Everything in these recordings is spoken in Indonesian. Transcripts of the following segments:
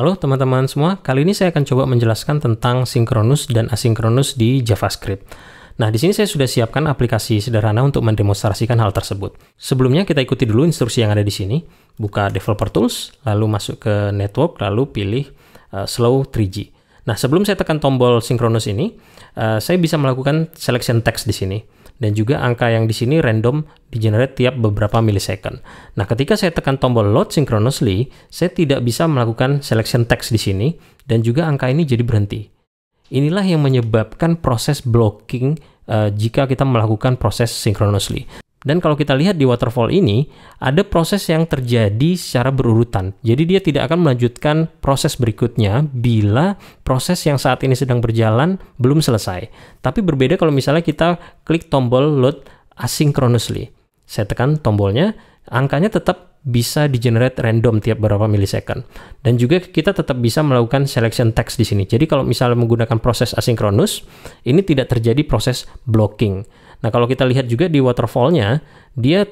Halo teman-teman semua, kali ini saya akan coba menjelaskan tentang sinkronus dan asinkronus di JavaScript. Nah, di sini saya sudah siapkan aplikasi sederhana untuk mendemonstrasikan hal tersebut. Sebelumnya kita ikuti dulu instruksi yang ada di sini. Buka Developer Tools, lalu masuk ke Network, lalu pilih uh, Slow 3G. Nah, sebelum saya tekan tombol sinkronus ini, uh, saya bisa melakukan selection text di sini dan juga angka yang di sini random di generate tiap beberapa milisecond. Nah, ketika saya tekan tombol load synchronously, saya tidak bisa melakukan selection text di sini dan juga angka ini jadi berhenti. Inilah yang menyebabkan proses blocking uh, jika kita melakukan proses synchronously. Dan kalau kita lihat di waterfall ini, ada proses yang terjadi secara berurutan. Jadi dia tidak akan melanjutkan proses berikutnya bila proses yang saat ini sedang berjalan belum selesai. Tapi berbeda kalau misalnya kita klik tombol load asynchronously. Saya tekan tombolnya, angkanya tetap bisa di generate random tiap beberapa milisecond. Dan juga kita tetap bisa melakukan selection text di sini. Jadi kalau misalnya menggunakan proses asinkronus, ini tidak terjadi proses blocking. Nah kalau kita lihat juga di waterfallnya, dia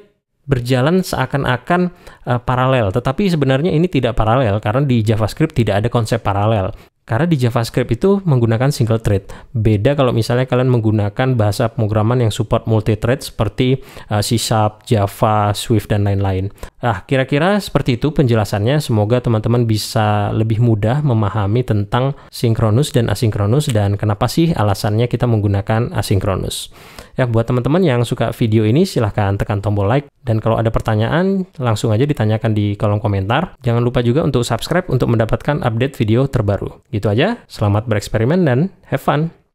berjalan seakan-akan uh, paralel. Tetapi sebenarnya ini tidak paralel karena di JavaScript tidak ada konsep paralel. Karena di JavaScript itu menggunakan single thread. Beda kalau misalnya kalian menggunakan bahasa pemrograman yang support multi-thread seperti uh, C Sharp, Java, Swift, dan lain-lain. Nah, kira-kira seperti itu penjelasannya. Semoga teman-teman bisa lebih mudah memahami tentang sinkronus dan asinkronus dan kenapa sih alasannya kita menggunakan asinkronus. Ya buat teman-teman yang suka video ini silahkan tekan tombol like dan kalau ada pertanyaan langsung aja ditanyakan di kolom komentar. Jangan lupa juga untuk subscribe untuk mendapatkan update video terbaru. Gitu aja, selamat bereksperimen dan have fun!